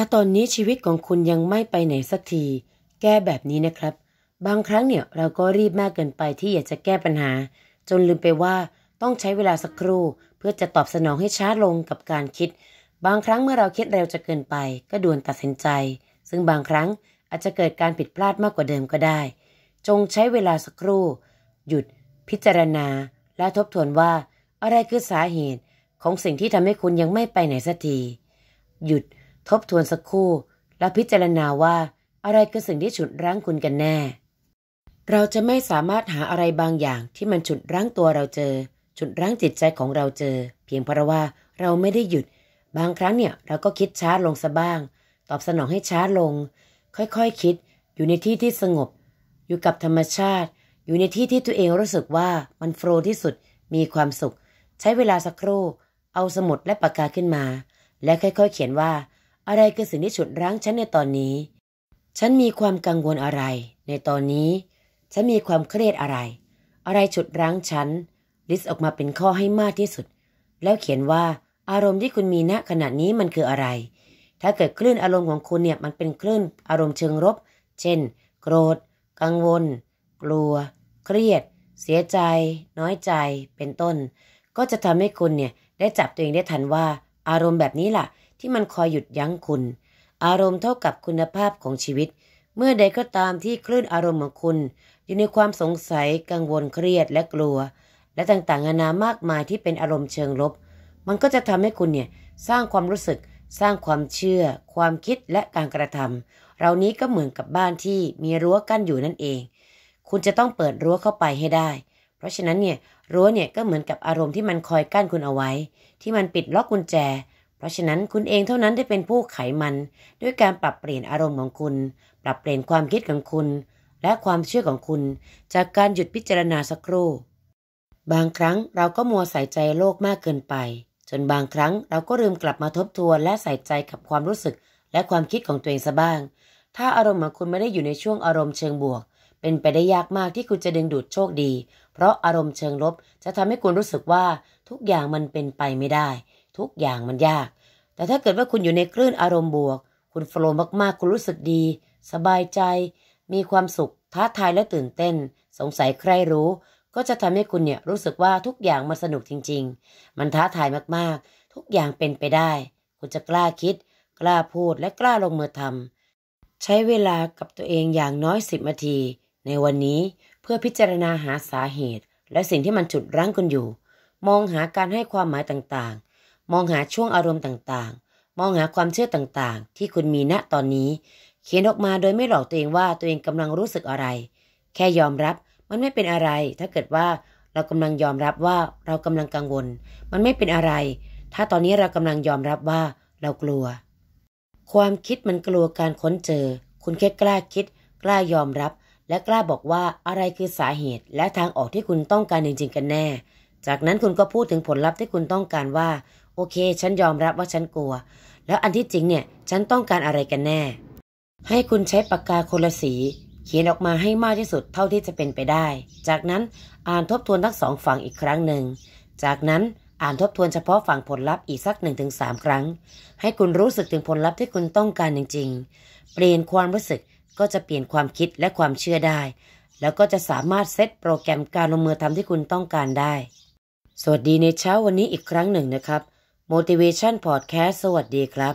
ถ้าตอนนี้ชีวิตของคุณยังไม่ไปไหนสักที แก้แบบนี้นะครับ บางครั้งเนี่ยเราก็รีบมากเกินไปที่อยากจะแก้ปัญหา จนลืมไปว่าต้องใช้เวลาสักครู่ เพื่อจะตอบสนองให้ช้าลงกับการคิด บางครั้งเมื่อเราคิดเร็วจะเกินไปก็ด่วนตัดสินใจ ซึ่งบางครั้งอาจจะเกิดการผิดพลาดมากกว่าเดิมก็ได้ จงใช้เวลาสักครู่ หยุด พิจารณา และทบทวนว่าอะไรคือสาเหตุของสิ่งที่ทำให้คุณยังไม่ไปไหนสักทีหยุดทบทวนสักครู่และพิจารณาว่า อะไรคือสิ่งที่ฉุดรั้งคุณกันแน่ เราจะไม่สามารถหาอะไรบางอย่างที่มันฉุดรั้งตัวเราเจอฉุดรั้งจิตใจของเราเจอ เพียงเพราะว่าเราไม่ได้หยุด บางครั้งเนี่ย เราก็คิดช้าลงซะบ้าง ตอบสนองให้ช้าลง ค่อยๆคคิดอยู่ในที่ที่สงบ อยู่กับธรรมชาติ อยู่ในที่ที่ตัวเองรู้สึกว่ามันโฟลที่สุดมีความสุข ใช้เวลาสักครู่ เอาสมุดและปากกาขึ้นมา และค่อยๆเขียนว่าอะไรคือ สิ่งที่ฉุดรั้งฉันในตอนนี้ ฉันมีความกังวลอะไร ในตอนนี้ ฉันมีความเครียดอะไร อะไรฉุดรั้งฉันลิสต์ออกมาเป็นข้อให้มากที่สุด แล้วเขียนว่าอารมณ์ที่คุณมีณขณะนี้มันคืออะไร ถ้าเกิดคลื่นอารมณ์ของคุณเนี่ยมันเป็นคลื่น อารมณ์เชิงลบ เช่น โกรธ กังวล กลัว เครียด เสียใจ น้อยใจ เป็นต้น ก็จะทำให้คุณเนี่ยได้จับตัวเองได้ทันว่า อารมณ์แบบนี้ล่ะที่มันคอยหยุดยั้งคุณ อารมณ์เท่ากับคุณภาพของชีวิต เมื่อใดก็ตามที่คลื่นอารมณ์ของคุณ อยู่ในความสงสัย กังวลเครียดและกลัว และต่างๆนานามากมายที่เป็นอารมณ์เชิงลบ มันก็จะทำให้คุณเนี่ยสร้างความรู้สึกสร้างความเชื่อ ความคิดและการกระทำเรานี้ก็เหมือนกับบ้านที่มีรั้วกั้นอยู่นั่นเอง คุณจะต้องเปิดรั้วเข้าไปให้ได้ เพราะฉะนั้นเนี่ยรั้วเนี่ยก็เหมือนกับอารมณ์ที่มันคอยกั้นคุณเอาไว้ ที่มันปิดล็อกกุญแจเพราะฉะนั้นคุณเองเท่านั้นได้เป็นผู้ไขมัน ด้วยการปรับเปลี่ยนอารมณ์ของคุณ ปรับเปลี่ยนความคิดของคุณ และความเชื่อของคุณ จากการหยุดพิจารณาสักครู่ บางครั้งเราก็มัวใส่ใจโลกมากเกินไป จนบางครั้งเราก็ลืมกลับมาทบทวนและใส่ใจกับความรู้สึก และความคิดของตัวเองซะบ้าง ถ้าอารมณ์ของคุณไม่ได้อยู่ในช่วงอารมณ์เชิงบวก เป็นไปได้ยากมากที่คุณจะดึงดูดโชคดี เพราะอารมณ์เชิงลบจะทำให้คุณรู้สึกว่าทุกอย่างมันเป็นไปไม่ได้ทุกอย่างมันยาก แต่ถ้าเกิดว่าคุณอยู่ในคลื่นอารมณ์บวก คุณโฟล์มากๆ คุณรู้สึกดี สบายใจ มีความสุข ท้าทายและตื่นเต้น สงสัยใครรู้ ก็จะทำให้คุณเนี่ยรู้สึกว่าทุกอย่างมันสนุกจริง ๆ มันท้าทายมากๆ ทุกอย่างเป็นไปได้ คุณจะกล้าคิด กล้าพูด และกล้าลงมือทำ ใช้เวลากับตัวเองอย่างน้อยสิบนาที ในวันนี้ เพื่อพิจารณาหาสาเหตุ และสิ่งที่มันจุดรั้งคุณอยู่ มองหาการให้ความหมายต่างมองหาช่วงอารมณ์ต่างๆ มองหาความเชื่อต่างๆ ที่คุณมีณตอนนี้ เขียนออกมาโดยไม่หลอกตัวเองว่าตัวเองกำลังรู้สึกอะไร แค่ยอมรับ มันไม่เป็นอะไร ถ้าเกิดว่าเรากำลังยอมรับว่าเรากำลังกังวล มันไม่เป็นอะไร ถ้าตอนนี้เรากำลังยอมรับว่าเรากลัว ความคิดมันกลัวการค้นเจอ คุณแค่กล้าคิด กล้ายอมรับ และกล้าบอกว่าอะไรคือสาเหตุ และทางออกที่คุณต้องการจริงๆกันแน่จากนั้นคุณก็พูดถึงผลลัพธ์ที่คุณต้องการว่า โอเคฉันยอมรับว่าฉันกลัว แล้วอันที่จริงเนี่ยฉันต้องการอะไรกันแน่ ให้คุณใช้ปากกาคนละสี เขียนออกมาให้มากที่สุดเท่าที่จะเป็นไปได้ จากนั้นอ่านทบทวนทั้งสองฝั่งอีกครั้งหนึ่งจากนั้นอ่านทบทวนเฉพาะฝั่งผลลัพธ์อีกสัก1-3ครั้ง ให้คุณรู้สึกถึงผลลัพธ์ที่คุณต้องการจริงๆ เปลี่ยนความรู้สึกก็จะเปลี่ยนความคิดและความเชื่อได้ แล้วก็จะสามารถเซตโปรแกรมการลงมือทำที่คุณต้องการได้สวัสดีในเช้าวันนี้อีกครั้งหนึ่งนะครับ Motivation Podcast สวัสดีครับ